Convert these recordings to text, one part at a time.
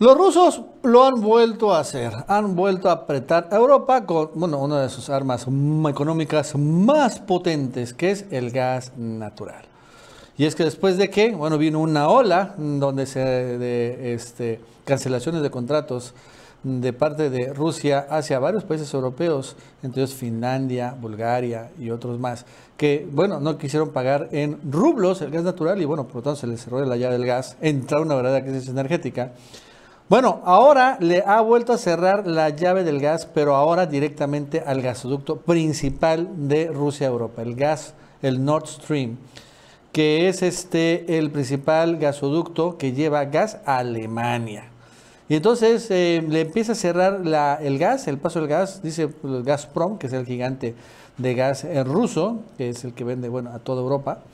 Los rusos lo han vuelto a hacer, han vuelto a apretar a Europa con bueno, una de sus armas económicas más potentes, que es el gas natural. Y es que después de que, bueno, vino una ola donde se de este, cancelaciones de contratos de parte de Rusia hacia varios países europeos, entonces Finlandia, Bulgaria y otros más, que, bueno, no quisieron pagar en rublos el gas natural y, bueno, por lo tanto se les cerró la llave del gas, entra una verdadera crisis energética. Bueno, ahora le ha vuelto a cerrar la llave del gas, pero ahora directamente al gasoducto principal de Rusia Europa, el gas, el Nord Stream, que es este el principal gasoducto que lleva gas a Alemania. Y entonces eh, le empieza a cerrar la, el gas, el paso del gas, dice pues, el Gazprom, que es el gigante de gas eh, ruso, que es el que vende bueno, a toda Europa.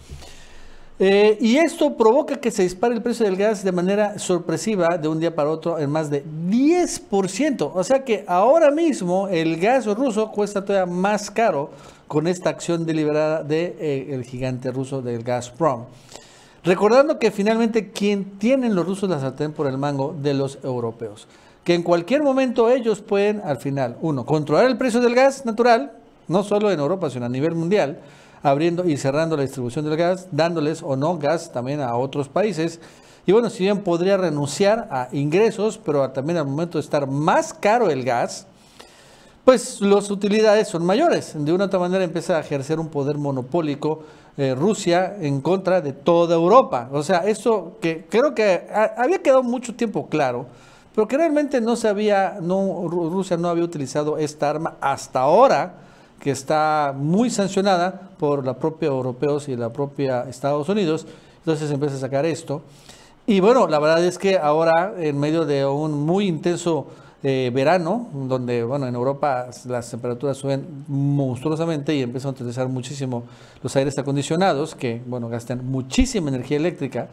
Eh, y esto provoca que se dispare el precio del gas de manera sorpresiva de un día para otro en más de 10%. O sea que ahora mismo el gas ruso cuesta todavía más caro con esta acción deliberada del de, eh, gigante ruso del Gazprom. Recordando que finalmente quien tienen los rusos la sartén por el mango de los europeos. Que en cualquier momento ellos pueden al final, uno, controlar el precio del gas natural, no solo en Europa, sino a nivel mundial abriendo y cerrando la distribución del gas, dándoles o no gas también a otros países. Y bueno, si bien podría renunciar a ingresos, pero también al momento de estar más caro el gas, pues las utilidades son mayores. De una u otra manera empieza a ejercer un poder monopólico eh, Rusia en contra de toda Europa. O sea, eso que creo que había quedado mucho tiempo claro, pero que realmente no se había, no, Rusia no había utilizado esta arma hasta ahora que está muy sancionada por la propia europeos y la propia Estados Unidos. Entonces empieza a sacar esto. Y bueno, la verdad es que ahora en medio de un muy intenso eh, verano, donde bueno, en Europa las temperaturas suben monstruosamente y empiezan a utilizar muchísimo los aires acondicionados, que bueno, gastan muchísima energía eléctrica.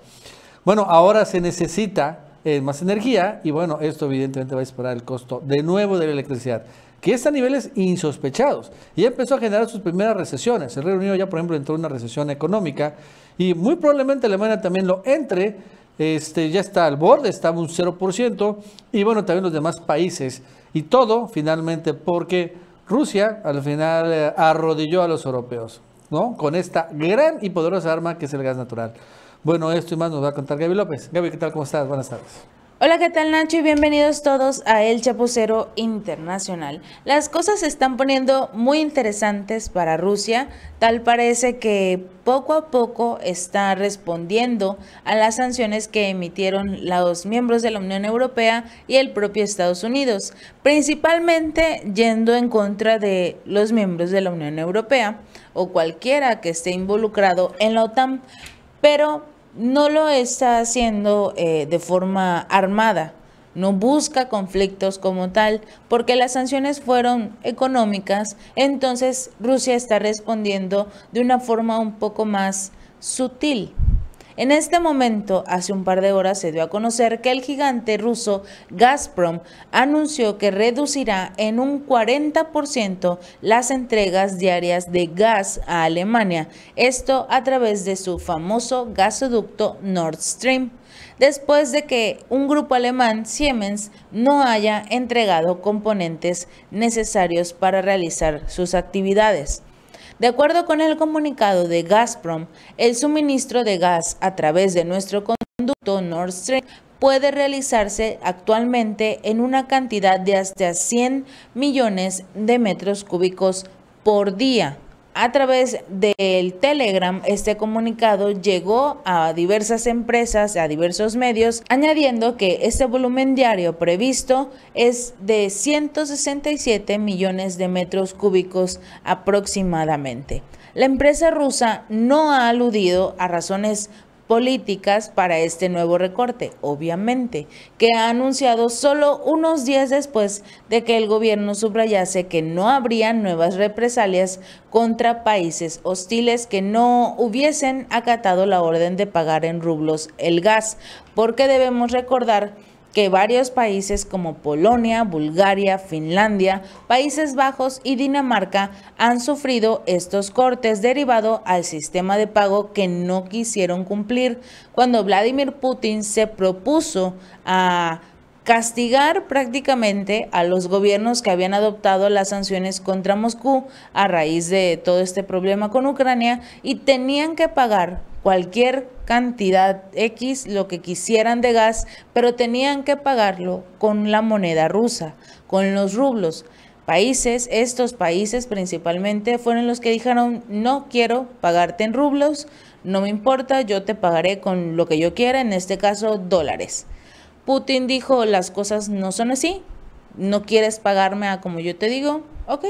Bueno, ahora se necesita eh, más energía y bueno, esto evidentemente va a disparar el costo de nuevo de la electricidad que está a niveles insospechados. Y empezó a generar sus primeras recesiones. El Reino Unido ya, por ejemplo, entró en una recesión económica y muy probablemente Alemania también lo entre. Este, ya está al borde, está un 0%. Y bueno, también los demás países. Y todo finalmente porque Rusia al final eh, arrodilló a los europeos, ¿no? Con esta gran y poderosa arma que es el gas natural. Bueno, esto y más nos va a contar Gaby López. Gaby, ¿qué tal? ¿Cómo estás? Buenas tardes. Hola, ¿qué tal Nacho? Y bienvenidos todos a El Chapucero Internacional. Las cosas se están poniendo muy interesantes para Rusia. Tal parece que poco a poco está respondiendo a las sanciones que emitieron los miembros de la Unión Europea y el propio Estados Unidos, principalmente yendo en contra de los miembros de la Unión Europea o cualquiera que esté involucrado en la OTAN. Pero no lo está haciendo eh, de forma armada, no busca conflictos como tal, porque las sanciones fueron económicas, entonces Rusia está respondiendo de una forma un poco más sutil. En este momento, hace un par de horas se dio a conocer que el gigante ruso Gazprom anunció que reducirá en un 40% las entregas diarias de gas a Alemania, esto a través de su famoso gasoducto Nord Stream después de que un grupo alemán, Siemens, no haya entregado componentes necesarios para realizar sus actividades. De acuerdo con el comunicado de Gazprom, el suministro de gas a través de nuestro conducto Nord Stream puede realizarse actualmente en una cantidad de hasta 100 millones de metros cúbicos por día a través del Telegram, este comunicado llegó a diversas empresas, a diversos medios, añadiendo que este volumen diario previsto es de 167 millones de metros cúbicos aproximadamente. La empresa rusa no ha aludido a razones políticas para este nuevo recorte, obviamente, que ha anunciado solo unos días después de que el gobierno subrayase que no habría nuevas represalias contra países hostiles que no hubiesen acatado la orden de pagar en rublos el gas, porque debemos recordar que varios países como Polonia, Bulgaria, Finlandia, Países Bajos y Dinamarca han sufrido estos cortes derivado al sistema de pago que no quisieron cumplir cuando Vladimir Putin se propuso a castigar prácticamente a los gobiernos que habían adoptado las sanciones contra Moscú a raíz de todo este problema con Ucrania y tenían que pagar cualquier cantidad X, lo que quisieran de gas, pero tenían que pagarlo con la moneda rusa, con los rublos. Países, estos países principalmente, fueron los que dijeron, no quiero pagarte en rublos, no me importa, yo te pagaré con lo que yo quiera, en este caso dólares. Putin dijo, las cosas no son así, no quieres pagarme a como yo te digo, ok.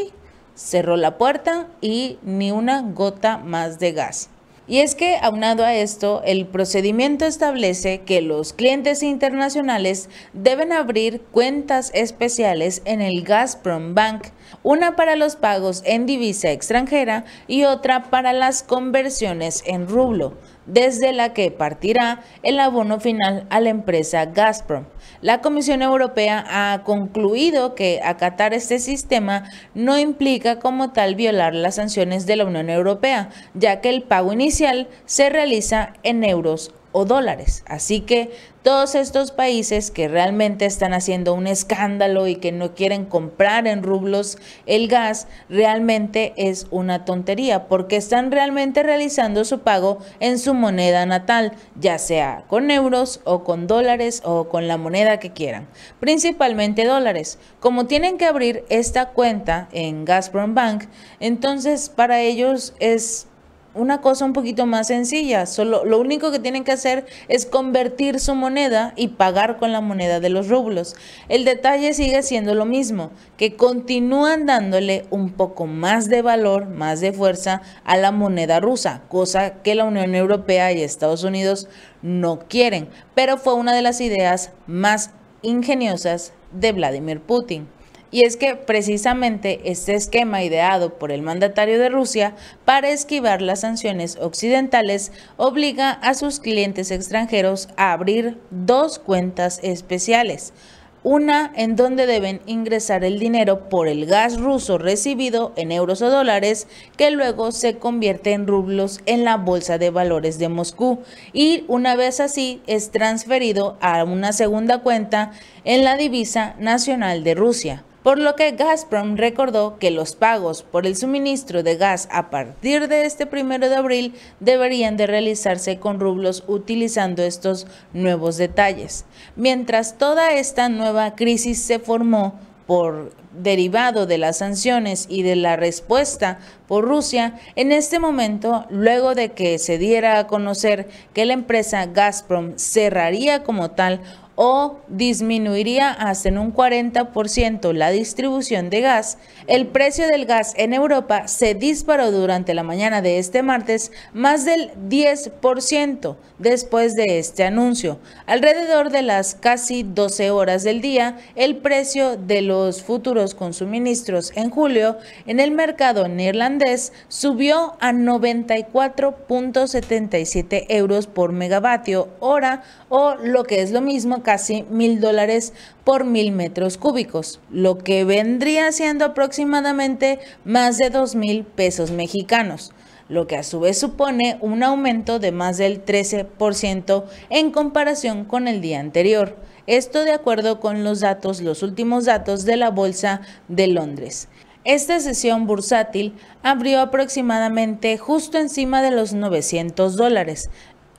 Cerró la puerta y ni una gota más de gas. Y es que, aunado a esto, el procedimiento establece que los clientes internacionales deben abrir cuentas especiales en el Gazprom Bank, una para los pagos en divisa extranjera y otra para las conversiones en rublo desde la que partirá el abono final a la empresa Gazprom. La Comisión Europea ha concluido que acatar este sistema no implica como tal violar las sanciones de la Unión Europea, ya que el pago inicial se realiza en euros o dólares. Así que todos estos países que realmente están haciendo un escándalo y que no quieren comprar en rublos el gas, realmente es una tontería porque están realmente realizando su pago en su moneda natal, ya sea con euros o con dólares o con la moneda que quieran, principalmente dólares. Como tienen que abrir esta cuenta en Gazprom Bank, entonces para ellos es una cosa un poquito más sencilla. Solo, lo único que tienen que hacer es convertir su moneda y pagar con la moneda de los rublos. El detalle sigue siendo lo mismo, que continúan dándole un poco más de valor, más de fuerza a la moneda rusa, cosa que la Unión Europea y Estados Unidos no quieren. Pero fue una de las ideas más ingeniosas de Vladimir Putin y es que precisamente este esquema ideado por el mandatario de Rusia para esquivar las sanciones occidentales obliga a sus clientes extranjeros a abrir dos cuentas especiales una en donde deben ingresar el dinero por el gas ruso recibido en euros o dólares, que luego se convierte en rublos en la Bolsa de Valores de Moscú y una vez así es transferido a una segunda cuenta en la divisa nacional de Rusia por lo que Gazprom recordó que los pagos por el suministro de gas a partir de este primero de abril deberían de realizarse con rublos utilizando estos nuevos detalles. Mientras toda esta nueva crisis se formó por derivado de las sanciones y de la respuesta por Rusia en este momento, luego de que se diera a conocer que la empresa Gazprom cerraría como tal o disminuiría hasta en un 40% la distribución de gas, el precio del gas en Europa se disparó durante la mañana de este martes más del 10% después de este anuncio. Alrededor de las casi 12 horas del día, el precio de los futuros con suministros en julio en el mercado neerlandés subió a 94.77 euros por megavatio hora o lo que es lo mismo casi mil dólares por mil metros cúbicos, lo que vendría siendo aproximadamente más de dos mil pesos mexicanos lo que a su vez supone un aumento de más del 13% en comparación con el día anterior. Esto de acuerdo con los datos, los últimos datos de la Bolsa de Londres. Esta sesión bursátil abrió aproximadamente justo encima de los 900 dólares,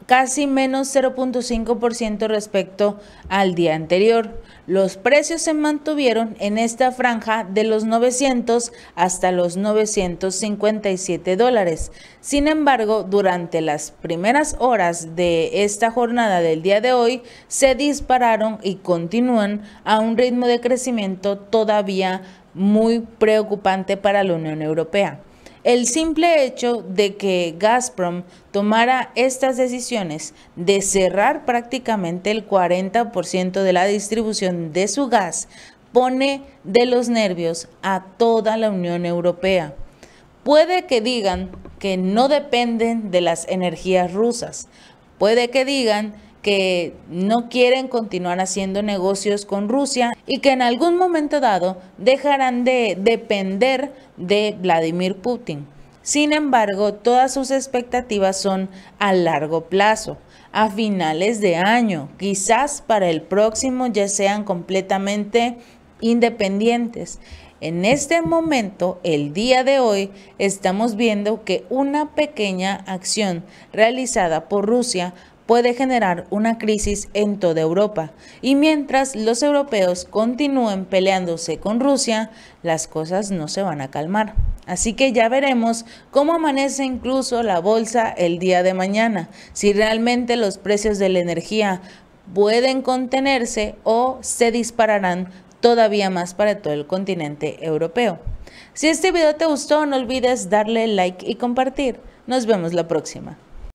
casi menos 0.5% respecto al día anterior. Los precios se mantuvieron en esta franja de los 900 hasta los 957 dólares. Sin embargo, durante las primeras horas de esta jornada del día de hoy, se dispararon y continúan a un ritmo de crecimiento todavía muy preocupante para la Unión Europea. El simple hecho de que Gazprom tomara estas decisiones de cerrar prácticamente el 40% de la distribución de su gas pone de los nervios a toda la Unión Europea. Puede que digan que no dependen de las energías rusas, puede que digan que no quieren continuar haciendo negocios con Rusia y que en algún momento dado dejarán de depender de Vladimir Putin. Sin embargo, todas sus expectativas son a largo plazo, a finales de año, quizás para el próximo ya sean completamente independientes. En este momento, el día de hoy, estamos viendo que una pequeña acción realizada por Rusia puede generar una crisis en toda Europa. Y mientras los europeos continúen peleándose con Rusia, las cosas no se van a calmar. Así que ya veremos cómo amanece incluso la bolsa el día de mañana, si realmente los precios de la energía pueden contenerse o se dispararán todavía más para todo el continente europeo. Si este video te gustó, no olvides darle like y compartir. Nos vemos la próxima.